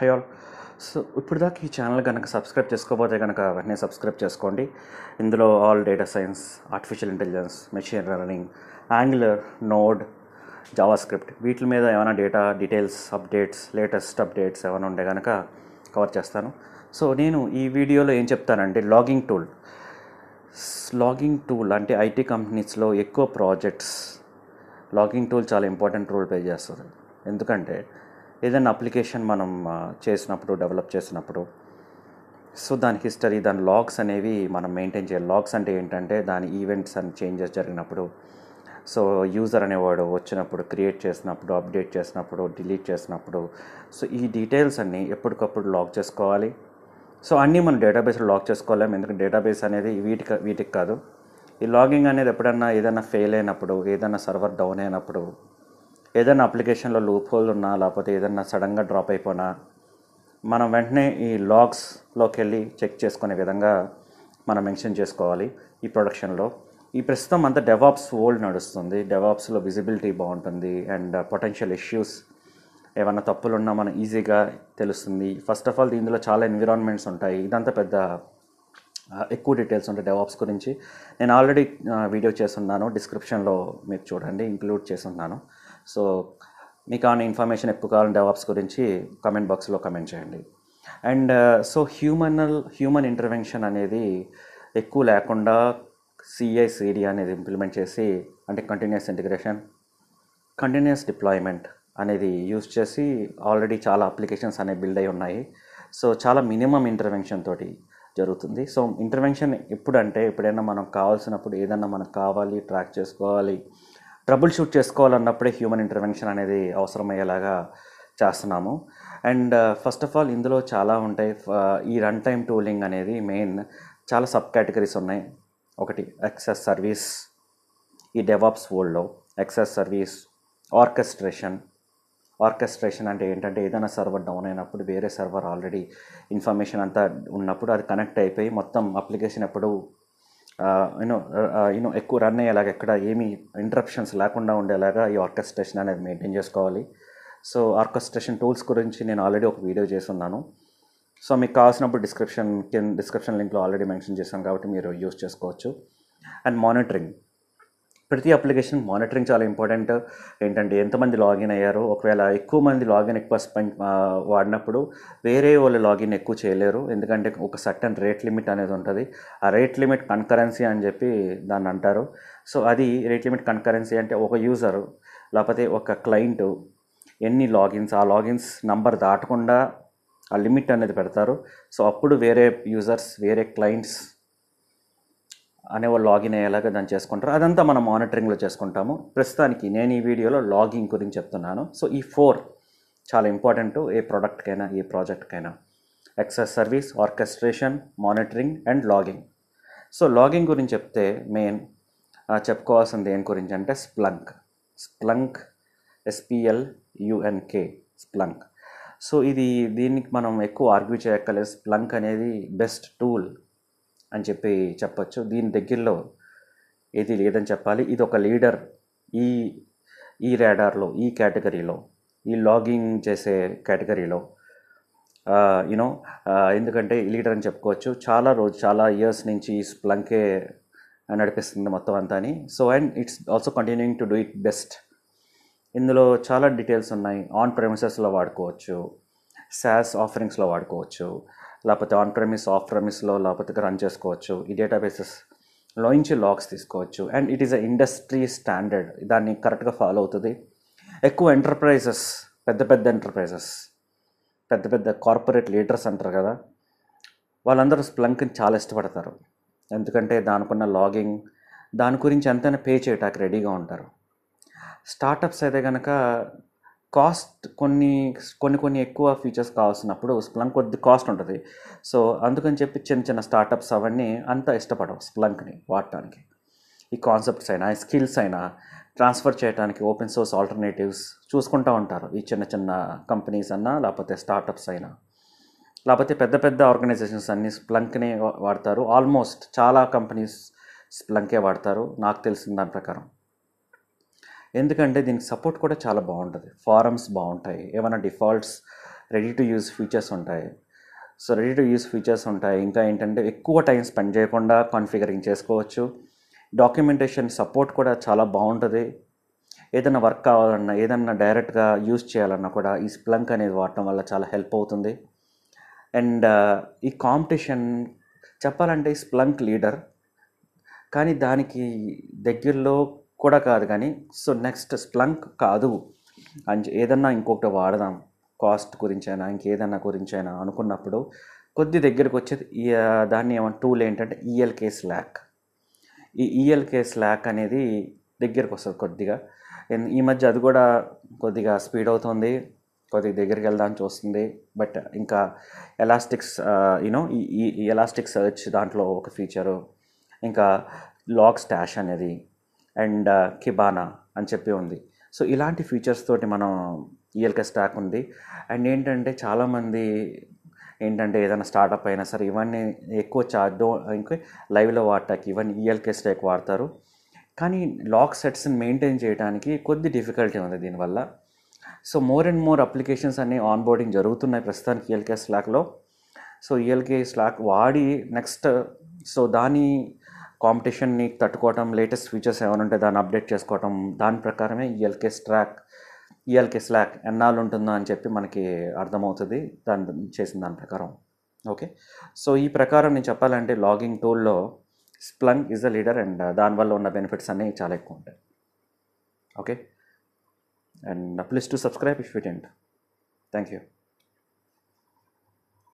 high all so ఇప్పుడు దాకా ఈ ఛానల్ కనుక సబ్స్క్రైబ్ చేసుకోకపోతే కనుక వెంటనే సబ్స్క్రైబ్ చేసుకోండి ఇందులో all data science artificial intelligence machine learning Angular Node JavaScript వీటి మీద ఏమైనా data details updates latest updates ఏమైనా ఉంటే కనుక కవర్ చేస్తాను సో నేను ఈ వీడియోలో ఏం చెప్తానంటే లాగింగ్ టూల్ లాగింగ్ టూల్ అంటే ఐటీ కంపెనీస్లో ఎక్కువ ప్రాజెక్ట్స్ లాగింగ్ టూల్ చాలా ఇంపార్టెంట్ రోల్ ప్లే చేస్తుంది ఎందుకంటే ఏదైనా అప్లికేషన్ మనం చేసినప్పుడు డెవలప్ చేసినప్పుడు సో దాని హిస్టరీ దాని లాగ్స్ అనేవి మనం మెయింటైన్ చేయాలి లాగ్స్ అంటే ఏంటంటే దాని ఈవెంట్స్ అండ్ చేంజెస్ జరిగినప్పుడు సో యూజర్ అనేవాడు వచ్చినప్పుడు క్రియేట్ చేసినప్పుడు అప్డేట్ చేసినప్పుడు డిలీట్ చేసినప్పుడు సో ఈ డీటెయిల్స్ అన్నీ ఎప్పటికప్పుడు లాక్ చేసుకోవాలి సో అన్నీ మనం డేటాబేస్లో లాక్ చేసుకోలేము ఎందుకంటే డేటాబేస్ అనేది వీటికి వీటికి కాదు ఈ లాగింగ్ అనేది ఎప్పుడన్నా ఏదైనా ఫెయిల్ అయినప్పుడు ఏదైనా సర్వర్ డౌన్ అయినప్పుడు ఏదైనా అప్లికేషన్లో లూప్ హోల్ ఉన్నా లేకపోతే ఏదైనా సడన్గా డ్రాప్ అయిపోయినా మనం వెంటనే ఈ లాగ్స్లోకి వెళ్ళి చెక్ చేసుకునే విధంగా మనం మెన్షన్ చేసుకోవాలి ఈ ప్రొడక్షన్లో ఈ ప్రస్తుతం అంతా డెవాప్స్ ఓల్డ్ నడుస్తుంది డెవాప్స్లో విజిబిలిటీ బాగుంటుంది అండ్ పొటెన్షియల్ ఇష్యూస్ ఏమైనా తప్పులున్నా మనం ఈజీగా తెలుస్తుంది ఫస్ట్ ఆఫ్ ఆల్ దీనిలో చాలా ఎన్విరాన్మెంట్స్ ఉంటాయి ఇదంతా పెద్ద ఎక్కువ డీటెయిల్స్ ఉంటాయి డెవాప్స్ గురించి నేను ఆల్రెడీ వీడియో చేస్తున్నాను డిస్క్రిప్షన్లో మీరు చూడండి ఇంక్లూడ్ చేస్తున్నాను సో మీకు కావాలని ఇన్ఫర్మేషన్ ఎక్కువ కావాలని డెవలప్స్ గురించి కమెంట్ బాక్స్లో కమెంట్ చేయండి and so human human intervention అనేది ఎక్కువ లేకుండా సిఐసిడి అనేది ఇంప్లిమెంట్ చేసి అంటే కంటిన్యూస్ ఇంటిగ్రేషన్ కంటిన్యూస్ డిప్లాయ్మెంట్ అనేది యూస్ చేసి ఆల్రెడీ చాలా అప్లికేషన్స్ అనేవి బిల్డ్ అయి ఉన్నాయి సో చాలా మినిమం ఇంటర్వెన్షన్ తోటి జరుగుతుంది సో ఇంటర్వెన్షన్ ఎప్పుడంటే ఎప్పుడైనా మనం కావాల్సినప్పుడు ఏదైనా మనకు కావాలి ట్రాక్ చేసుకోవాలి ట్రబుల్ షూట్ చేసుకోవాలన్నప్పుడే హ్యూమన్ ఇంటర్వెన్షన్ అనేది అవసరమయ్యేలాగా చేస్తున్నాము and uh, first of all ఇందులో చాలా ఉంటాయి ఈ రన్ టైమ్ టూలింగ్ అనేది మెయిన్ చాలా సబ్ కేటగిరీస్ ఉన్నాయి ఒకటి ఎక్సెస్ సర్వీస్ ఈ డెవాప్స్ వరల్డ్లో ఎక్సెస్ సర్వీస్ ఆర్కెస్ట్రేషన్ ఆర్కెస్ట్రేషన్ అంటే ఏంటంటే ఏదైనా సర్వర్ డౌన్ అయినప్పుడు వేరే సర్వర్ ఆల్రెడీ ఇన్ఫర్మేషన్ అంతా ఉన్నప్పుడు అది కనెక్ట్ అయిపోయి మొత్తం అప్లికేషన్ ఎప్పుడు యూనో యూనో ఎక్కువ రన్ అయ్యేలాగా ఎక్కడ ఏమి ఇంటరప్షన్స్ లేకుండా ఉండేలాగా ఈ ఆర్కెస్ట్రేషన్ అనేది మెయింటైన్ చేసుకోవాలి సో ఆర్కెస్ట్రేషన్ టూల్స్ గురించి నేను ఆల్రెడీ ఒక వీడియో చేస్తున్నాను సో మీకు కావాల్సినప్పుడు డిస్క్రిప్షన్ కింద డిస్క్రిప్షన్ లింక్లో ఆల్రెడీ మెన్షన్ చేశాను కాబట్టి మీరు యూస్ చేసుకోవచ్చు అండ్ మానిటరింగ్ ప్రతి అప్లికేషన్ మానిటరింగ్ చాలా ఇంపార్టెంట్ ఏంటంటే ఎంతమంది లాగిన్ అయ్యారు ఒకవేళ ఎక్కువ మంది లాగిన్ ఎక్కువ స్పెండ్ వాడినప్పుడు వేరే వాళ్ళు లాగిన్ ఎక్కువ చేయలేరు ఎందుకంటే ఒక సర్టన్ రేట్ లిమిట్ అనేది ఉంటుంది ఆ రేట్ లిమిట్ కన్కరెన్సీ అని చెప్పి దాన్ని అంటారు సో అది రేట్ లిమిట్ కన్కరెన్సీ అంటే ఒక యూజర్ లేకపోతే ఒక క్లయింట్ ఎన్ని లాగిన్స్ ఆ లాగిన్స్ నంబర్ దాటకుండా ఆ లిమిట్ అనేది పెడతారు సో అప్పుడు వేరే యూజర్స్ వేరే క్లయింట్స్ అనేవాళ్ళు లాగిన్ అయ్యేలాగా దాన్ని చేసుకుంటారు అదంతా మనం మానిటరింగ్లో చేసుకుంటాము ప్రస్తుతానికి నేను ఈ వీడియోలో లాగింగ్ గురించి చెప్తున్నాను సో ఈ ఫోర్ చాలా ఇంపార్టెంట్ ఏ ప్రోడక్ట్కైనా ఏ ప్రాజెక్ట్కైనా access service orchestration monitoring and logging so logging గురించి చెప్తే మెయిన్ చెప్పుకోవాల్సింది ఏం గురించి అంటే Splunk Splunk S P L U N K Splunk so ఇది దీనికి మనం ఎక్కువ ఆర్గ్యూ చేయక్కలేదు స్ప్లంక్ అనేది బెస్ట్ టూల్ అని చెప్పి చెప్పచ్చు దీని దగ్గరలో ఏది లేదని చెప్పాలి ఇది ఒక లీడర్ ఈ ఈ రేడార్లో ఈ కేటగిరీలో ఈ లాగింగ్ చేసే కేటగిరీలో యూనో ఎందుకంటే లీడర్ అని చెప్పుకోవచ్చు చాలా రోజు చాలా ఇయర్స్ నుంచి స్ప్లంకే నడిపిస్తుంది మొత్తం అంతా అని so and it's also continuing to do it best ఇందులో చాలా డీటెయిల్స్ ఉన్నాయి ఆన్ ప్రెమిసెస్లో వాడుకోవచ్చు శాస్ ఆఫరింగ్స్లో వాడుకోవచ్చు లేకపోతే ఆన్ ప్రమిస్ ఆఫ్ ప్రమిస్లో లేకపోతే రన్ చేసుకోవచ్చు ఈ డేటాబేసెస్ లోంచి లాగ్స్ తీసుకోవచ్చు and it is a industry standard దాన్ని కరెక్ట్గా ఫాలో అవుతుంది ఎక్కువ ఎంటర్ప్రైజెస్ పెద్ద పెద్ద ఎంటర్ప్రైజెస్ పెద్ద పెద్ద కార్పొరేట్ లీడర్స్ అంటారు కదా వాళ్ళందరూ స్ప్లంక్ని చాలా ఇష్టపడతారు ఎందుకంటే దానికున్న లాగింగ్ దాని గురించి ఎంతైనా పే చేయటానికి రెడీగా ఉంటారు స్టార్టప్స్ అయితే కనుక కాస్ట్ కొన్ని కొన్ని కొన్ని ఎక్కువ ఫీచర్స్ కావాల్సినప్పుడు స్ప్లంక్ కొద్ది కాస్ట్ ఉంటుంది సో అందుకని చెప్పి చిన్న చిన్న స్టార్టప్స్ అవన్నీ అంత ఇష్టపడవు స్ప్లంక్ని వాడటానికి ఈ కాన్సెప్ట్స్ అయినా స్కిల్స్ అయినా ట్రాన్స్ఫర్ చేయడానికి ఓపెన్ సోర్స్ ఆల్టర్నేటివ్స్ చూసుకుంటూ ఉంటారు ఈ చిన్న చిన్న కంపెనీస్ అన్నా లేకపోతే స్టార్టప్స్ అయినా లేకపోతే పెద్ద పెద్ద ఆర్గనైజేషన్స్ అన్నీ స్ప్లంక్ని వాడతారు ఆల్మోస్ట్ చాలా కంపెనీస్ స్ప్లంకే వాడతారు నాకు తెలిసిన దాని ప్రకారం ఎందుకంటే దీనికి సపోర్ట్ కూడా చాలా బాగుంటుంది ఫారమ్స్ బాగుంటాయి ఏమైనా defaults ready to use features ఉంటాయి so ready to use features ఉంటాయి ఇంకా ఏంటంటే ఎక్కువ టైం స్పెండ్ చేయకుండా కాన్ఫిగరింగ్ చేసుకోవచ్చు డాక్యుమెంటేషన్ సపోర్ట్ కూడా చాలా బాగుంటుంది ఏదైనా వర్క్ కావాలన్నా ఏదన్నా డైరెక్ట్గా యూజ్ చేయాలన్నా కూడా ఈ స్ప్లంక్ అనేది వాడటం వల్ల చాలా హెల్ప్ అవుతుంది అండ్ ఈ కాంపిటీషన్ చెప్పాలంటే స్ప్లంక్ లీడర్ కానీ దానికి దగ్గరలో కూడా కాదు కానీ సో నెక్స్ట్ స్ప్లంక్ కాదు అని ఏదన్నా ఇంకొకటి వాడదాం కాస్ట్ గురించి అయినా ఇంకేదన్నా గురించి అయినా అనుకున్నప్పుడు కొద్ది దగ్గరకు వచ్చేది దాన్ని ఏమన్నా టూల్ ఏంటంటే ఈఎల్కే e స్లాక్ ఈ ఈఎల్కే e స్లాక్ అనేది దగ్గరకు వస్తుంది కొద్దిగా ఈ మధ్య అది కూడా కొద్దిగా స్పీడ్ అవుతుంది కొద్దిగా దగ్గరికి వెళ్దాం చూస్తుంది బట్ ఇంకా ఎలాస్టిక్స్ యూనో ఈ ఎలాస్టిక్ సర్చ్ దాంట్లో ఒక ఫీచరు ఇంకా లాక్ స్టాష్ అనేది అండ్ కిబానా అని చెప్పి ఉంది సో ఇలాంటి ఫీచర్స్ తోటి మనం ఈఎల్కే స్టాక్ ఉంది అండ్ ఏంటంటే చాలామంది ఏంటంటే ఏదైనా స్టార్టప్ అయినా సరే ఇవన్నీ ఎక్కువ చార్జ్ ఇంకా లైవ్లో వాడటానికి ఇవన్నీ ఈఎల్కే స్టాక్ వాడతారు కానీ లాక్ సెట్స్ని మెయింటైన్ చేయడానికి కొద్ది డిఫికల్టీ ఉంది దీనివల్ల so more and more applications అన్నీ ఆన్బోర్డింగ్ జరుగుతున్నాయి ప్రస్తుతానికి ఈఎల్కే స్లాక్లో సో ఈఎల్కే స్లాక్ వాడి నెక్స్ట్ సో దాని కాంపిటీషన్ని తట్టుకోవటం లేటెస్ట్ ఫీచర్స్ ఏమైనా ఉంటే దాన్ని అప్డేట్ చేసుకోవటం దాని ప్రకారమే ఈఎల్కే స్ట్రాక్ ఈఎల్కే స్లాక్ ఎన్నాళ్ళు ఉంటుందో అని చెప్పి మనకి అర్థమవుతుంది దాని చేసిన దాని ప్రకారం ఓకే సో ఈ ప్రకారం నేను చెప్పాలంటే లాగింగ్ టూల్లో Splunk is a leader and దానివల్ల ఉన్న బెనిఫిట్స్ అన్నీ చాలా ఎక్కువ ఉంటాయి okay and please to subscribe if you didn't thank you